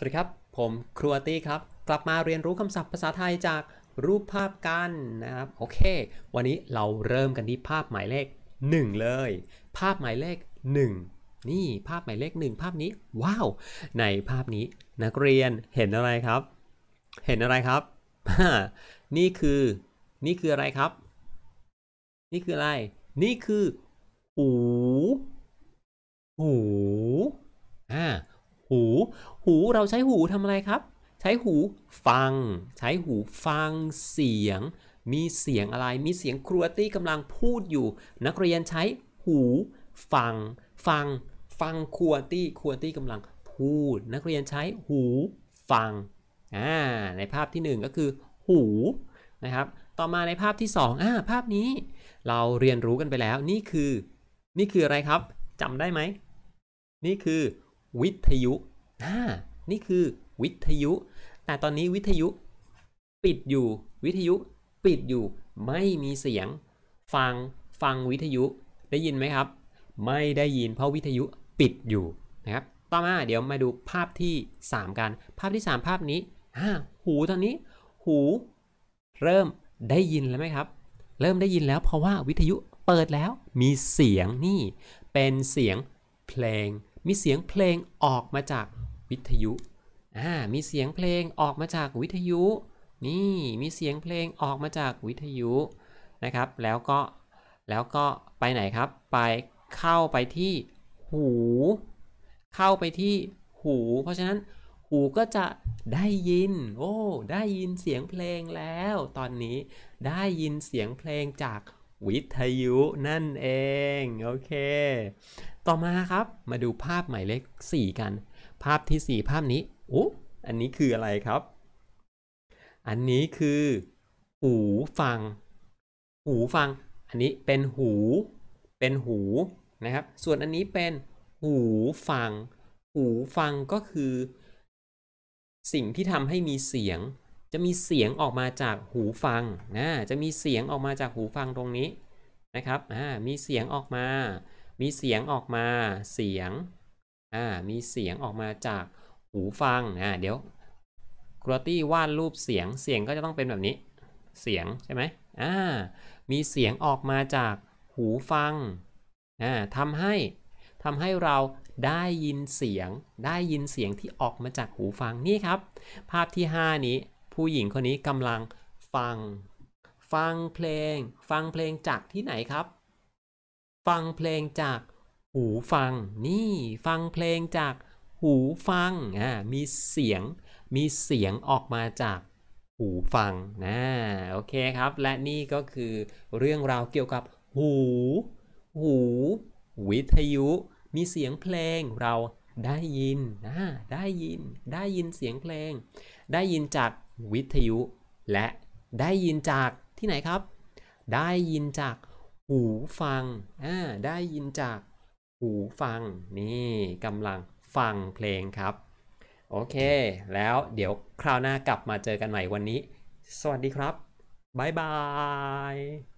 สวัสดีครับ ผมครัวตี้ครับ กลับมาเรียนรู้คำศัพท์ภาษาไทยจากรูปภาพกันนะครับ โอเค วันนี้เราเริ่มกันที่ภาพหมายเลข1เลย ภาพหมายเลข 1 นี่ภาพหมายเลข 1 ภาพนี้ว้าว ในภาพนี้นักเรียนเห็นอะไรครับ เห็นอะไรครับ นี่คือ นี่คืออะไรครับ นี่คืออะไร นี่คือหูหูอ่าหู หู เราใช้หูทำอะไรครับ ใช้หูฟัง ใช้หูฟังเสียง มีเสียงอะไร มีเสียงครูตี้กำลังพูดอยู่ นักเรียนใช้หู ฟัง ฟัง ฟังครูตี้ ครูตี้กำลังพูด นักเรียนใช้หูฟัง อ่า ในภาพที่1ก็คือหูนะครับ ต่อมาในภาพที่2อ่า ภาพนี้เราเรียนรู้กันไปแล้ว นี่คือ นี่คืออะไรครับจำได้ไหม นี่คือวิทยุนี่คือวิทยุแต่ตอนนี้วิทยุปิดอยู่ วิทยุปิดอยู่ ไม่มีเสียง ฟัง ฟังวิทยุ ได้ยินไหมครับ ไม่ได้ยิน เพราะวิทยุปิดอยู่นะครับ ต่อมาเดี๋ยวมาดูภาพที่ 3 กัน ภาพที่ 3 ภาพนี้หูตอนนี้หูเริ่มได้ยินแล้วไหมครับ เริ่มได้ยินแล้วเพราะว่าวิทยุเปิดแล้วมีเสียงนี่เป็นเสียงเพลงมีเสียงเพลงออกมาจากวิทยุ อ่า มีเสียงเพลงออกมาจากวิทยุ นี่ มีเสียงเพลงออกมาจากวิทยุ นะครับ แล้วก็ แล้วก็ไปไหนครับ ไปเข้าไปที่หู เข้าไปที่หู เพราะฉะนั้นหูก็จะได้ยิน โอ้ ได้ยินเสียงเพลงแล้วตอนนี้ได้ยินเสียงเพลงจากวิทยุนั่นเอง โอเคต่อมาครับ มาดูภาพหมายเลข4กัน ภาพที่ 4 ภาพนี้โอ้อันนี้คืออะไรครับ อันนี้คือ หูฟัง หูฟัง อันนี้เป็นหู เป็นหูนะครับ ส่วนอันนี้เป็นหูฟัง หูฟังก็คือ สิ่งที่ทำให้มีเสียงจะมีเสียงออกมาจากหูฟังนะจะมีเสียงออกมาจากหูฟังตรงนี้นะครับอ่ามีเสียงออกมามีเสียงออกมาเสียงอ่ามีเสียงออกมาจากหูฟังอ่าเดี๋ยวครูตี้วาดรูปเสียงเสียงก็จะต้องเป็นแบบนี้เสียงใช่ไหมอ่ามีเสียงออกมาจากหูฟังอ่าทำให้ทำให้เราได้ยินเสียงได้ยินเสียงที่ออกมาจากหูฟังนี่ครับ ภาพที่ 5 นี้ ผู้หญิงคนนี้กำลังฟัง ฟังเพลง ฟังเพลงจากที่ไหนครับฟังเพลงจากหูฟัง นี่ฟังเพลงจากหูฟังอ่ามีเสียงมีเสียงออกมาจากหูฟังนะโอเคครับ และนี่ก็คือเรื่องราวเกี่ยวกับหู หู วิทยุ มีเสียงเพลงเราได้ยินนะได้ยินได้ยินเสียงเพลง ได้ยินจากวิทยุและได้ยินจากที่ไหนครับ ได้ยินจากหูฟังอ่าได้ยินจากหูฟังนี่กำลังฟังเพลงครับ โอเค แล้วเดี๋ยวคราวหน้ากลับมาเจอกันใหม่วันนี้ สวัสดีครับ บ๊ายบาย